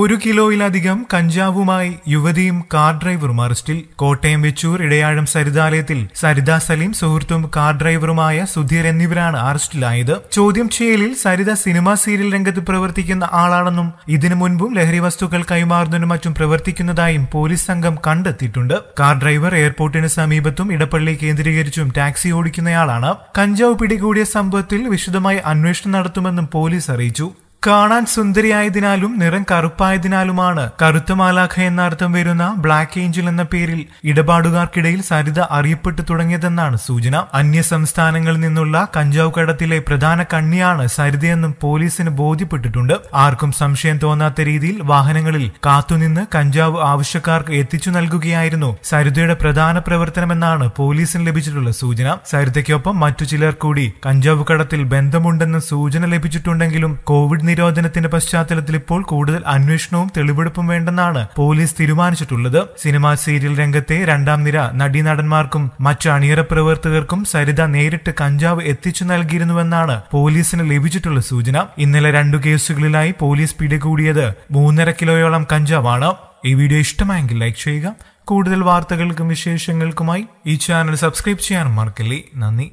ഒരു കിലോയിലധികം കഞ്ചാവുമായി യുവതിയും കാർ ഡ്രൈവറും അറസ്റ്റിൽ കോട്ടയം വെച്ചൂർ ഇടയാഴം സരിതാലയത്തിൽ സരിത സലീം സുഹൃത്തും കാർ ഡ്രൈവറുമായ സുധീർ എന്നിവരാണ് അറസ്റ്റിലായത് ചോദ്യം ചെയ്യലിൽ സരിത സിനിമാ സീരിയൽ രംഗത്ത് പ്രവർത്തിക്കുന്ന ആളാണെന്നും ഇതിനു മുൻപും ലഹരി വസ്തുക്കൾ കൈമാറുന്നതിനും മറ്റും പ്രവർത്തിക്കുന്നതായും പോലീസ് സംഘം കണ്ടെത്തിയിട്ടുണ്ട് കാർ ഡ്രൈവർ എയർപോർട്ടിന് സമീപത്തും ഇടപ്പള്ളി കേന്ദ്രീകരിച്ചും ടാക്സി ഓടിക്കുന്നയാളാണ് കഞ്ചാവ് പിടികൂടിയ സംഭവത്തിൽ വിശദമായി അന്വേഷണം നടത്തുമെന്നും പോലീസ് അറിയിച്ചു കാണാൻ സുന്ദരിയായതിനാലും നിറം കറുപ്പായതിനാലുമാണ് കറുത്ത മാലാഖ എന്നർത്ഥം വരുന്ന ബ്ലാക്ക് ഏഞ്ചൽ എന്ന പേരിൽ ഇടപാടുകാർക്കിടയിൽ സരിത അറിയപ്പെട്ടു തുടങ്ങിയതെന്നാണ് സൂചന അന്യ സംസ്ഥാനങ്ങളിൽ നിന്നുള്ള കഞ്ചാവ് കടത്തിലെ പ്രധാന കണ്ണിയാണ് സരിതയെന്നും പോലീസിന് ബോധ്യപ്പെട്ടിട്ടുണ്ട് ആർക്കും സംശയം തോന്നാത്ത രീതിയിൽ വാഹനങ്ങളിൽ കാത്തുനിന്ന് കഞ്ചാവ് ആവശ്യക്കാർക്ക് എത്തിച്ചു നൽകുകയായിരുന്നു സരിതയുടെ പ്രധാന പ്രവർത്തനമെന്നാണ് പോലീസിന് ലഭിച്ചിട്ടുള്ള സൂചന സരിതയ്ക്കൊപ്പം മറ്റു ചിലർ കൂടി കഞ്ചാവ് കടത്തിൽ ബന്ധമുണ്ടെന്ന് സൂചന ലഭിച്ചിട്ടുണ്ടെങ്കിലും കോവിഡ് നിരോധനത്തിന്റെ പശ്ചാത്തലത്തിൽ ഇപ്പോൾ കൂടുതൽ അന്വേഷണവും തെളിവെടുപ്പും വേണ്ടെന്നാണ് പോലീസ് തീരുമാനിച്ചിട്ടുള്ളത് സിനിമാ സീരിയൽ രംഗത്തെ രണ്ടാം നിര നടീനടന്മാർക്കും മറ്റ് അണിയറ പ്രവർത്തകർക്കും സരിത നേരിട്ട് കഞ്ചാവ് എത്തിച്ചു നൽകിയിരുന്നുവെന്നാണ് പോലീസിന് ലഭിച്ചിട്ടുള്ള സൂചന ഇന്നലെ രണ്ടു കേസുകളിലായി പോലീസ് പിടികൂടിയത് മൂന്നര കിലോയോളം കഞ്ചാവാണ് ഈ വീഡിയോ ഇഷ്ടമായെങ്കിൽ ലൈക്ക് ചെയ്യുക കൂടുതൽ വാർത്തകൾക്കും വിശേഷങ്ങൾക്കുമായി ഈ ചാനൽ സബ്സ്ക്രൈബ് ചെയ്യാൻ മറക്കല്ലേ നന്ദി